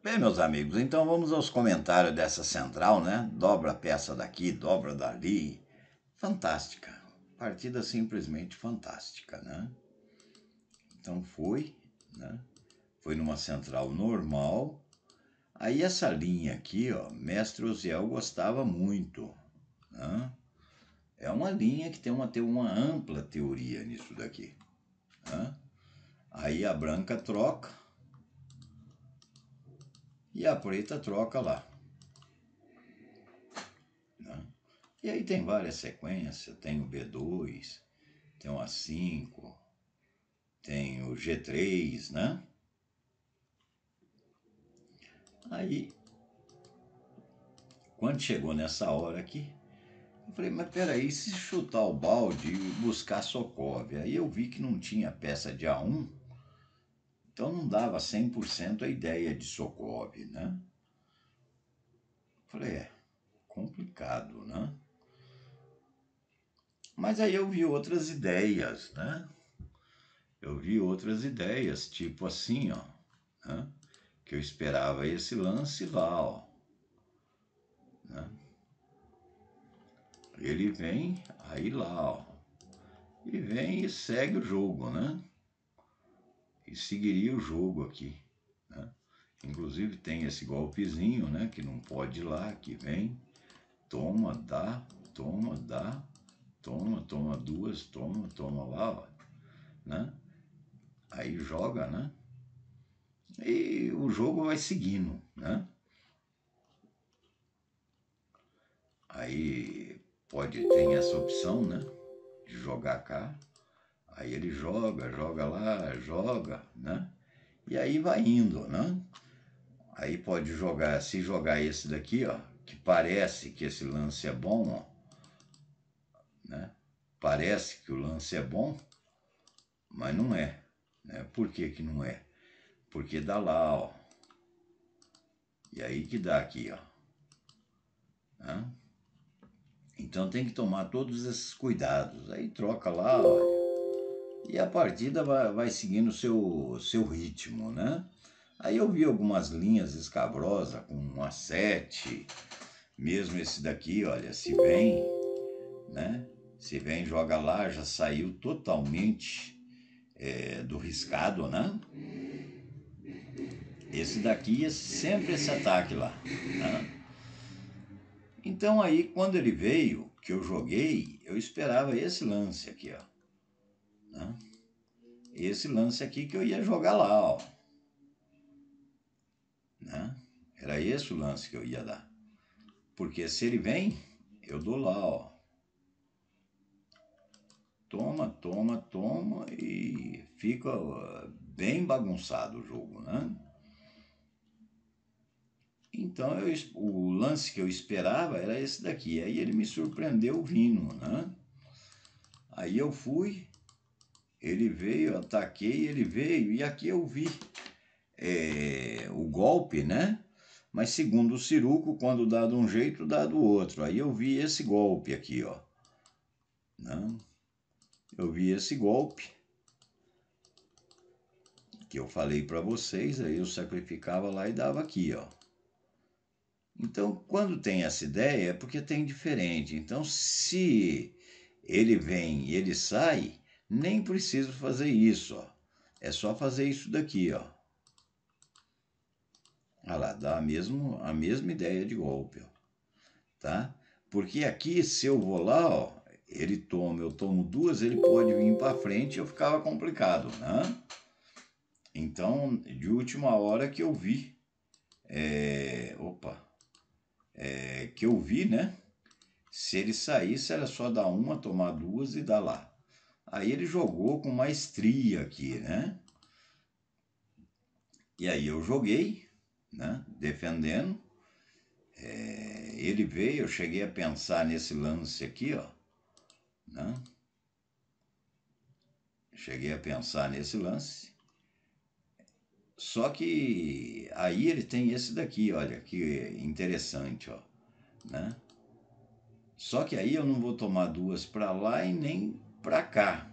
Bem, meus amigos, então vamos aos comentários dessa central, né? Dobra a peça daqui, dobra dali. Fantástica. Partida simplesmente fantástica, né? Então foi, né? Foi numa central normal. Aí essa linha aqui, ó, Mestre Oziel gostava muito, né? É uma linha que tem uma, tem uma ampla teoria nisso daqui. Né? Aí a branca troca, e a preta troca lá. Né? E aí tem várias sequências, tem o B2, tem o A5, tem o G3, né? Aí, quando chegou nessa hora aqui, eu falei, mas peraí, se chutar o balde e buscar Sokovia? Aí eu vi que não tinha peça de A1, então não dava 100% a ideia de Sokov, né? Falei, é complicado, né? Mas aí eu vi outras ideias, né? Eu vi outras ideias, tipo assim, ó, né? que eu esperava esse lance lá, ó. Né? Ele vem, aí lá, ó. E vem e segue o jogo, né? e seguiria o jogo aqui. Né? Inclusive tem esse golpezinho, né? Que não pode ir lá, que vem, toma, dá, toma, dá, toma, toma duas, toma, toma lá, ó, né? Aí joga, né? E o jogo vai seguindo, né? Aí pode ter essa opção, né? De jogar cá, Aí ele joga, joga lá, joga, né? E aí vai indo, né? Aí pode jogar, se jogar esse daqui, ó, que parece que esse lance é bom, ó, né? Parece que o lance é bom, mas não é, né? Por que que não é? Porque dá lá, ó. E aí que dá aqui, ó. Né? Então tem que tomar todos esses cuidados. Aí troca lá, ó e a partida vai, vai seguindo o seu, seu ritmo, né? Aí eu vi algumas linhas escabrosas com um A7, mesmo esse daqui, olha, se vem, né? Se vem, joga lá, já saiu totalmente é, do riscado, né? Esse daqui é sempre esse ataque lá, né? Então aí, quando ele veio, que eu joguei, eu esperava esse lance aqui, ó. Né? Esse lance aqui que eu ia jogar lá, ó. Né? Era esse o lance que eu ia dar. Porque se ele vem, eu dou lá, ó. Toma, toma, toma e fica bem bagunçado o jogo, né? Então eu, o lance que eu esperava era esse daqui. Aí ele me surpreendeu vindo, né? Aí eu fui, ele veio, ataquei, ele veio, e aqui eu vi é, o golpe, né? Mas segundo o Ciruco, quando dá de um jeito, dá do outro. Aí eu vi esse golpe aqui, ó. Não. Né? Eu vi esse golpe que eu falei para vocês, aí eu sacrificava lá e dava aqui, ó. Então, quando tem essa ideia, é porque tem diferente. Então, se ele vem e ele sai, nem preciso fazer isso, ó. É só fazer isso daqui, ó. Olha lá, dá a, mesmo, a mesma ideia de golpe, ó. Tá? Porque aqui, se eu vou lá, ó, ele toma, eu tomo duas, ele pode vir para frente, e eu ficava complicado, né? Então, de última hora que eu vi, é, opa, é, que eu vi, né? Se ele saísse, era só dar uma, tomar duas e dar lá. Aí ele jogou com maestria aqui, né? E aí eu joguei, né? Defendendo. É, ele veio, eu cheguei a pensar nesse lance aqui, ó. Né? Cheguei a pensar nesse lance. Só que aí ele tem esse daqui, olha, que interessante, ó. Né? Só que aí eu não vou tomar duas para lá e nem para cá.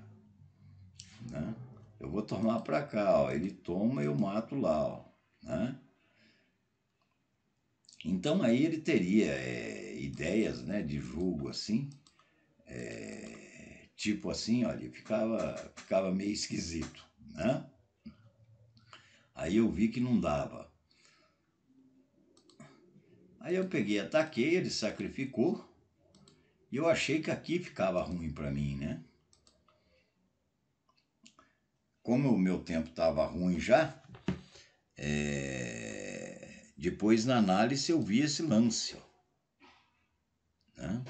Né? Eu vou tomar para cá, ó. ele toma eu mato lá. Ó, né? Então aí ele teria é, ideias né, de jogo assim, é, tipo assim, olha, ficava, ficava meio esquisito. Né? Aí eu vi que não dava. Aí eu peguei, ataquei, ele sacrificou. E eu achei que aqui ficava ruim para mim, né? como o meu tempo estava ruim já, é, depois na análise eu vi esse lance. Ó, né?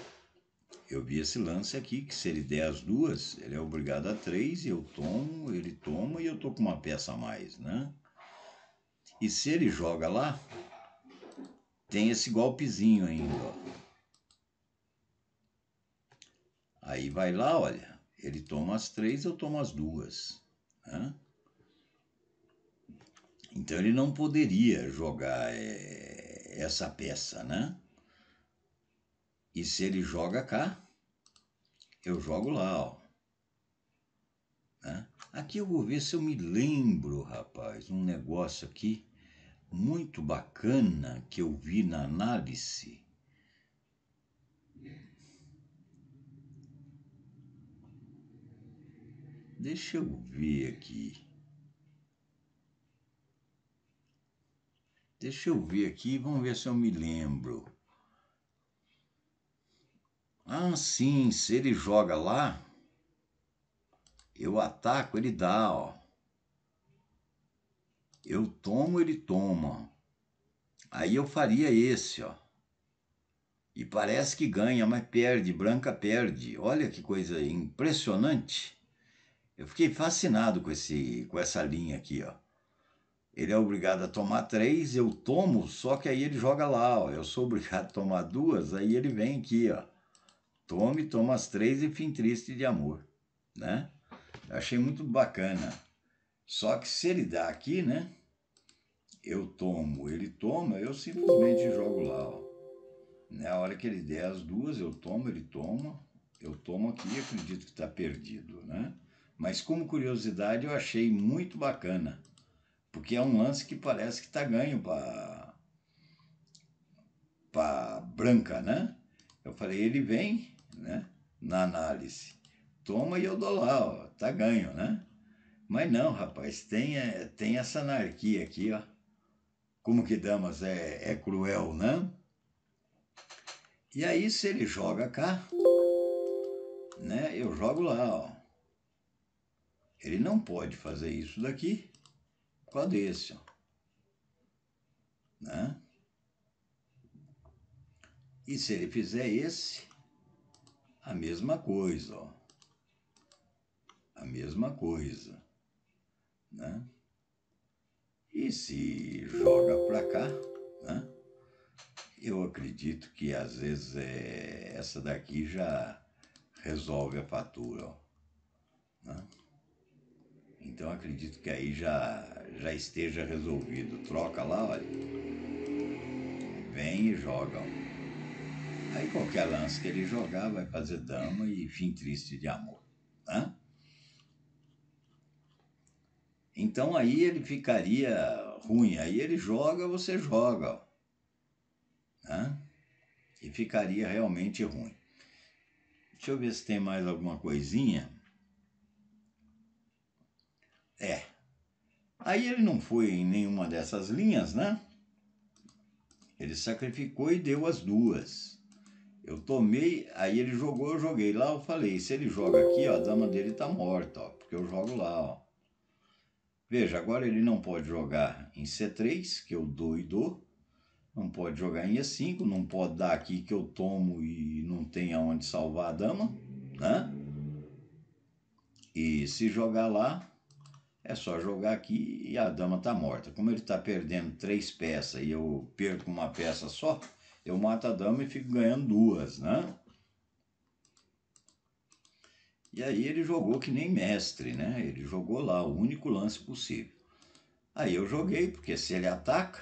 Eu vi esse lance aqui, que se ele der as duas, ele é obrigado a três, eu tomo, ele toma e eu tô com uma peça a mais, né? E se ele joga lá, tem esse golpezinho ainda, ó. Aí vai lá, olha, ele toma as três, eu tomo as duas. Né? Então ele não poderia jogar é, essa peça, né? E se ele joga cá, eu jogo lá, ó. Né? Aqui eu vou ver se eu me lembro, rapaz, um negócio aqui muito bacana que eu vi na análise Deixa eu ver aqui. Deixa eu ver aqui, vamos ver se eu me lembro. Ah, sim, se ele joga lá, eu ataco, ele dá, ó. Eu tomo, ele toma. Aí eu faria esse, ó. E parece que ganha, mas perde, branca perde. Olha que coisa impressionante. Eu fiquei fascinado com, esse, com essa linha aqui, ó. Ele é obrigado a tomar três, eu tomo, só que aí ele joga lá, ó. Eu sou obrigado a tomar duas, aí ele vem aqui, ó. Tome, toma as três e fim triste de amor, né? Achei muito bacana. Só que se ele dá aqui, né? Eu tomo, ele toma, eu simplesmente jogo lá, ó. Na hora que ele der as duas, eu tomo, ele toma. Eu tomo aqui e acredito que está perdido, né? Mas como curiosidade eu achei muito bacana. Porque é um lance que parece que está ganho para para branca, né? Eu falei, ele vem, né? Na análise. Toma e eu dou lá, ó, tá ganho, né? Mas não, rapaz, tem, é, tem essa anarquia aqui, ó. Como que damas é, é cruel, né? E aí, se ele joga cá, né? Eu jogo lá, ó. Ele não pode fazer isso daqui com a desse, ó. Né? E se ele fizer esse, a mesma coisa, ó. A mesma coisa, né? E se joga para cá, né? Eu acredito que às vezes é, essa daqui já resolve a fatura, ó. Né? Então acredito que aí já, já esteja resolvido. Troca lá, olha. Vem e joga. Aí qualquer lance que ele jogar vai fazer dama e fim triste de amor. Então aí ele ficaria ruim. Aí ele joga, você joga. E ficaria realmente ruim. Deixa eu ver se tem mais alguma coisinha. Aí ele não foi em nenhuma dessas linhas, né? Ele sacrificou e deu as duas. Eu tomei, aí ele jogou, eu joguei lá, eu falei, se ele joga aqui, ó, a dama dele tá morta, ó, porque eu jogo lá, ó. Veja, agora ele não pode jogar em C3, que eu dou e dou. Não pode jogar em E5, não pode dar aqui que eu tomo e não tem aonde salvar a dama, né? E se jogar lá, é só jogar aqui e a dama está morta. Como ele está perdendo três peças e eu perco uma peça só, eu mato a dama e fico ganhando duas, né? E aí ele jogou que nem mestre, né? Ele jogou lá o único lance possível. Aí eu joguei, porque se ele ataca,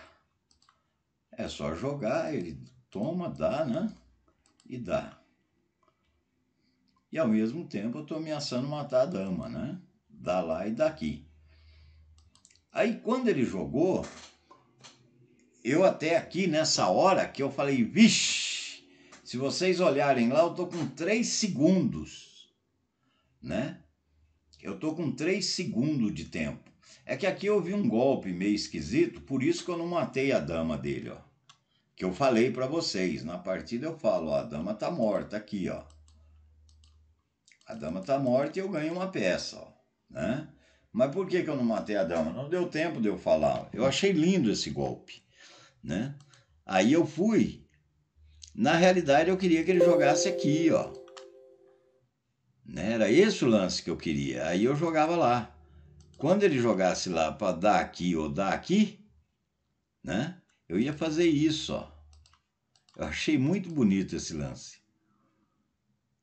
é só jogar, ele toma, dá, né? E dá. E ao mesmo tempo eu estou ameaçando matar a dama, né? Dá lá e daqui. Aí quando ele jogou, eu até aqui nessa hora que eu falei, vixe, se vocês olharem lá, eu tô com 3 segundos, né? Eu tô com 3 segundos de tempo. É que aqui eu vi um golpe meio esquisito, por isso que eu não matei a dama dele, ó. Que eu falei para vocês, na partida eu falo, ó, a dama tá morta aqui, ó. A dama tá morta e eu ganho uma peça, ó, né? Mas por que, que eu não matei a dama? Não deu tempo de eu falar. Eu achei lindo esse golpe, né? Aí eu fui. Na realidade, eu queria que ele jogasse aqui, ó. Né? Era esse o lance que eu queria. Aí eu jogava lá. Quando ele jogasse lá para dar aqui ou dar aqui, né? Eu ia fazer isso, ó. Eu achei muito bonito esse lance.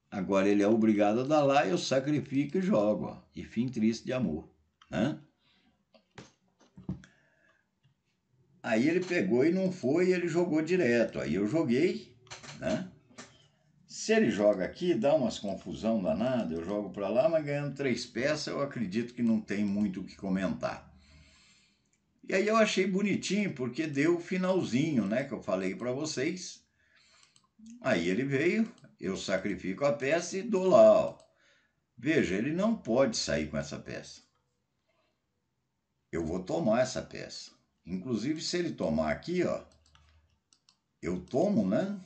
Agora ele é obrigado a dar lá, eu sacrifico e jogo, ó. E fim triste de amor. Né? Aí ele pegou e não foi, ele jogou direto. Aí eu joguei, né? Se ele joga aqui, dá umas confusão danada, eu jogo para lá, mas ganhando três peças, eu acredito que não tem muito o que comentar. E aí eu achei bonitinho, porque deu o finalzinho, né, que eu falei para vocês. Aí ele veio, eu sacrifico a peça e dou lá, ó. Veja, ele não pode sair com essa peça eu vou tomar essa peça. Inclusive, se ele tomar aqui, ó, eu tomo, né?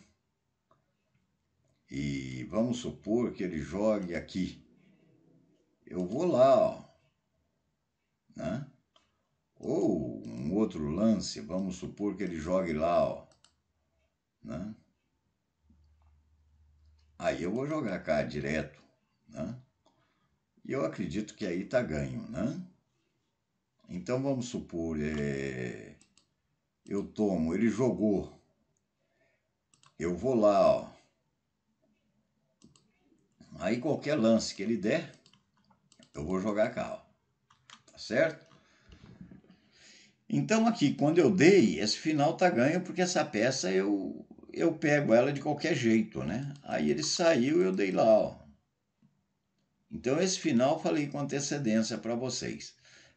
E vamos supor que ele jogue aqui. Eu vou lá, ó, né? Ou um outro lance, vamos supor que ele jogue lá, ó, né? Aí eu vou jogar cá direto, né? E eu acredito que aí tá ganho, né? Então vamos supor, é, eu tomo, ele jogou. Eu vou lá, ó. Aí qualquer lance que ele der, eu vou jogar cá, ó. Tá certo? Então aqui, quando eu dei, esse final tá ganho porque essa peça eu eu pego ela de qualquer jeito, né? Aí ele saiu eu dei lá, ó. Então esse final falei com antecedência para vocês.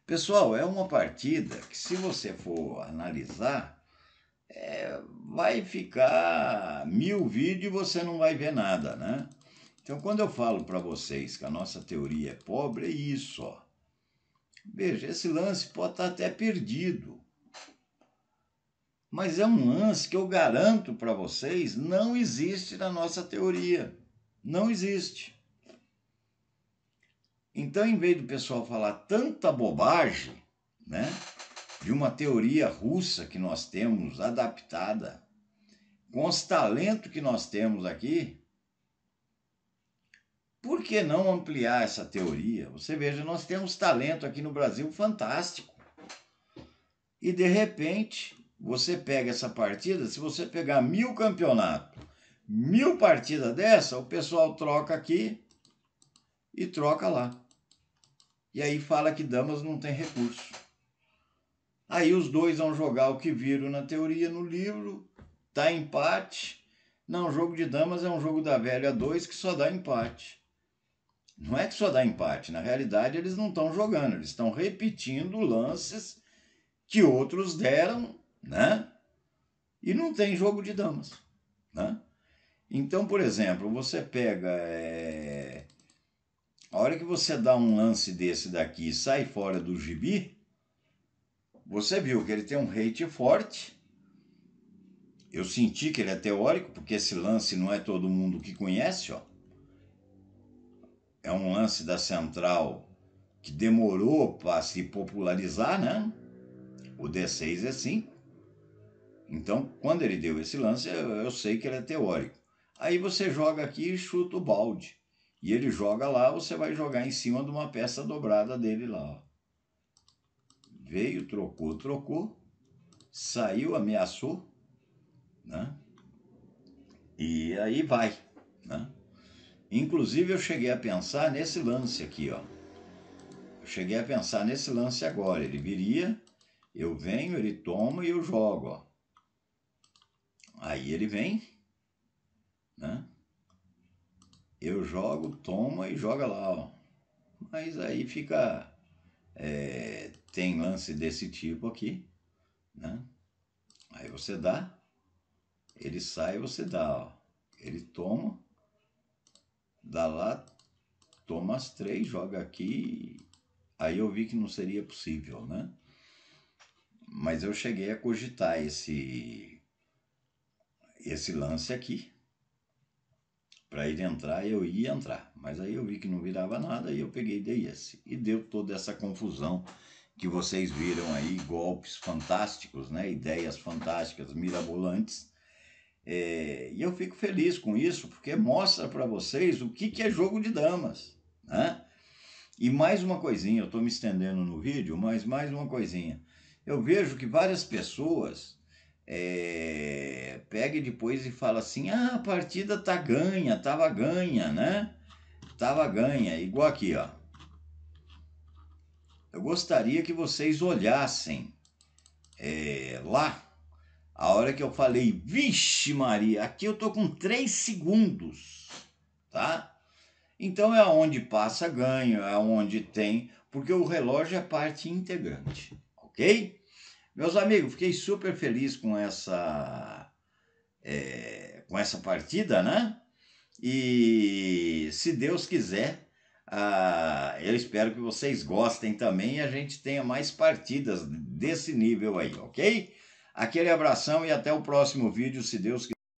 Pessoal, é uma partida que, se você for analisar, é, vai ficar mil vídeos e você não vai ver nada, né? Então, quando eu falo para vocês que a nossa teoria é pobre, é isso, ó. Veja, esse lance pode estar tá até perdido. Mas é um lance que eu garanto para vocês não existe na nossa teoria. Não existe. Então, em vez do pessoal falar tanta bobagem, né, de uma teoria russa que nós temos adaptada, com os talentos que nós temos aqui, por que não ampliar essa teoria? Você veja, nós temos talento aqui no Brasil fantástico. E de repente, você pega essa partida, se você pegar mil campeonatos, mil partidas dessa, o pessoal troca aqui e troca lá. E aí fala que damas não tem recurso. Aí os dois vão jogar o que viram na teoria no livro, dá empate. Não, jogo de damas é um jogo da velha 2 que só dá empate. Não é que só dá empate, na realidade eles não estão jogando, eles estão repetindo lances que outros deram, né? E não tem jogo de damas, né? Então, por exemplo, você pega é a hora que você dá um lance desse daqui e sai fora do gibi, você viu que ele tem um hate forte. Eu senti que ele é teórico, porque esse lance não é todo mundo que conhece, ó. É um lance da central que demorou para se popularizar, né? O D6 é assim. Então, quando ele deu esse lance, eu, eu sei que ele é teórico. Aí você joga aqui e chuta o balde e ele joga lá, você vai jogar em cima de uma peça dobrada dele lá. Ó. Veio, trocou, trocou, saiu, ameaçou, né? E aí vai, né? Inclusive eu cheguei a pensar nesse lance aqui, ó. Eu cheguei a pensar nesse lance agora. Ele viria, eu venho, ele toma e eu jogo, ó. Aí ele vem, né? eu jogo, toma e joga lá. Ó. Mas aí fica. É, tem lance desse tipo aqui, né? Aí você dá, ele sai, você dá, ó. Ele toma, dá lá, toma as três, joga aqui. Aí eu vi que não seria possível, né? Mas eu cheguei a cogitar esse esse lance aqui, para ele entrar, eu ia entrar. Mas aí eu vi que não virava nada e eu peguei e dei esse. E deu toda essa confusão que vocês viram aí, golpes fantásticos, né? ideias fantásticas, mirabolantes. É, e eu fico feliz com isso, porque mostra para vocês o que, que é jogo de damas. Né? E mais uma coisinha, eu estou me estendendo no vídeo, mas mais uma coisinha. Eu vejo que várias pessoas é, pega depois e fala assim: ah, a partida tá ganha, tava ganha, né? Tava ganha, igual aqui, ó. Eu gostaria que vocês olhassem é, lá a hora que eu falei, vixe Maria, aqui eu tô com 3 segundos, tá? Então é onde passa ganho, é onde tem, porque o relógio é parte integrante, ok? Meus amigos, fiquei super feliz com essa, é, com essa partida, né? E se Deus quiser, ah, eu espero que vocês gostem também e a gente tenha mais partidas desse nível aí, ok? Aquele abração e até o próximo vídeo, se Deus quiser.